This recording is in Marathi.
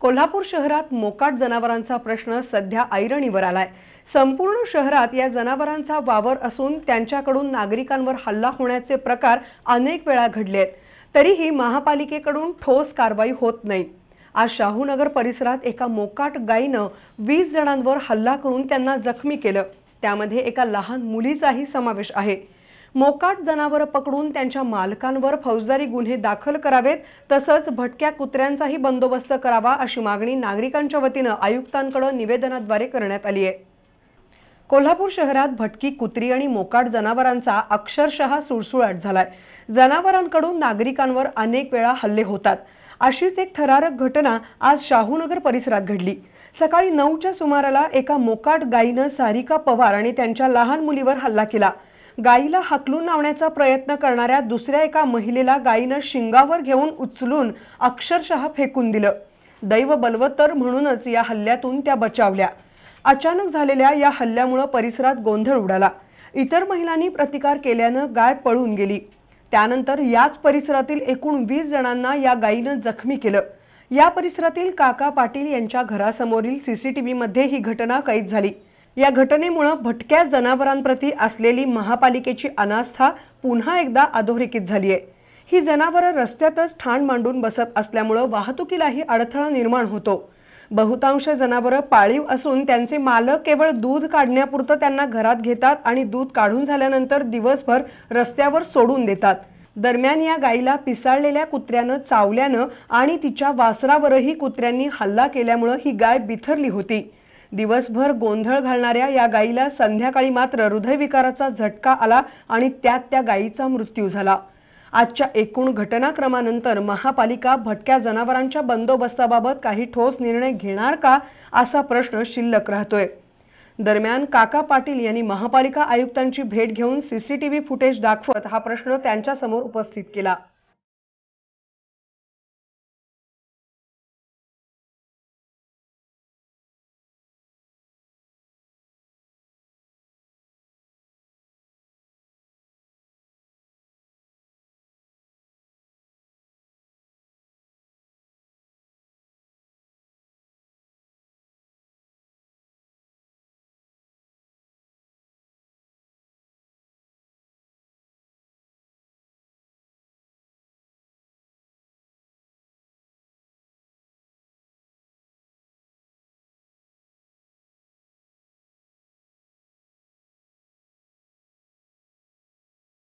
कोल्हापूर शहरात मोकाट जनावरांचा प्रश्न सध्या ऐरणीवर आलाय संपूर्ण शहरात या जनावरांचा वावर असून त्यांच्याकडून नागरिकांवर हल्ला होण्याचे प्रकार अनेक वेळा घडले आहेत तरीही महापालिकेकडून ठोस कारवाई होत नाही आज शाहूनगर परिसरात एका मोकाट गायीनं वीस जणांवर हल्ला करून त्यांना जखमी केलं त्यामध्ये एका लहान मुलीचाही समावेश आहे मोकाट जनावर पकडून त्यांच्या मालकांवर फौजदारी गुन्हे दाखल करावेत तसंच भटक्या कुत्र्यांचाही बंदोबस्त करावा अशी मागणी नागरिकांच्या वतीनं आयुक्तांकडे निवेदनाद्वारे करण्यात आली आहे कोल्हापूर शहरात भटकी कुत्री आणि मोकाट जनावरांचा अक्षरशः सुळसुळाट झालाय जनावरांकडून नागरिकांवर अनेक वेळा हल्ले होतात अशीच एक थरारक घटना आज शाहूनगर परिसरात घडली सकाळी नऊच्या सुमाराला एका मोकाट गायीनं सारिका पवार आणि त्यांच्या लहान मुलीवर हल्ला केला गायीला हकलून लावण्याचा प्रयत्न करणाऱ्या दुसऱ्या एका महिलेला गायीनं शिंगावर घेऊन उचलून अक्षरशः फेकून दिलं दैव बलवत्तर म्हणूनच या हल्ल्यातून त्या बचावल्या अचानक झालेल्या या हल्ल्यामुळं परिसरात गोंधळ उडाला इतर महिलांनी प्रतिकार केल्यानं गाय पळून गेली त्यानंतर याच परिसरातील एकूण वीस जणांना या गायीनं जखमी केलं या परिसरातील काका पाटील यांच्या घरासमोरील सीसीटीव्हीमध्ये ही घटना कैद झाली या घटनेमुळं भटक्या जनावरांप्रती असलेली महापालिकेची अनास्था पुन्हा एकदा अधोरेखित झाली आहे ही जनावरं रस्त्यातच ठाण मांडून बसत असल्यामुळं वाहतुकीलाही अडथळा निर्माण होतो बहुतांश जनावरं पाळीव असून त्यांचे मालक केवळ दूध काढण्यापुरतं त्यांना घरात घेतात आणि दूध काढून झाल्यानंतर दिवसभर रस्त्यावर सोडून देतात दरम्यान या गायीला पिसाळलेल्या कुत्र्यानं चावल्यानं आणि तिच्या वासरावरही कुत्र्यांनी हल्ला केल्यामुळं ही गाय बिथरली होती दिवसभर गोंधळ घालणाऱ्या या गायीला संध्याकाळी मात्र हृदयविकाराचा झटका आला आणि त्यात त्या गायीचा मृत्यू झाला आजच्या एकूण घटनाक्रमानंतर महापालिका भटक्या जनावरांच्या बंदोबस्ताबाबत काही ठोस निर्णय घेणार का असा प्रश्न शिल्लक राहतोय दरम्यान काका पाटील यांनी महापालिका आयुक्तांची भेट घेऊन सीसीटीव्ही फुटेज दाखवत हा प्रश्न त्यांच्यासमोर उपस्थित केला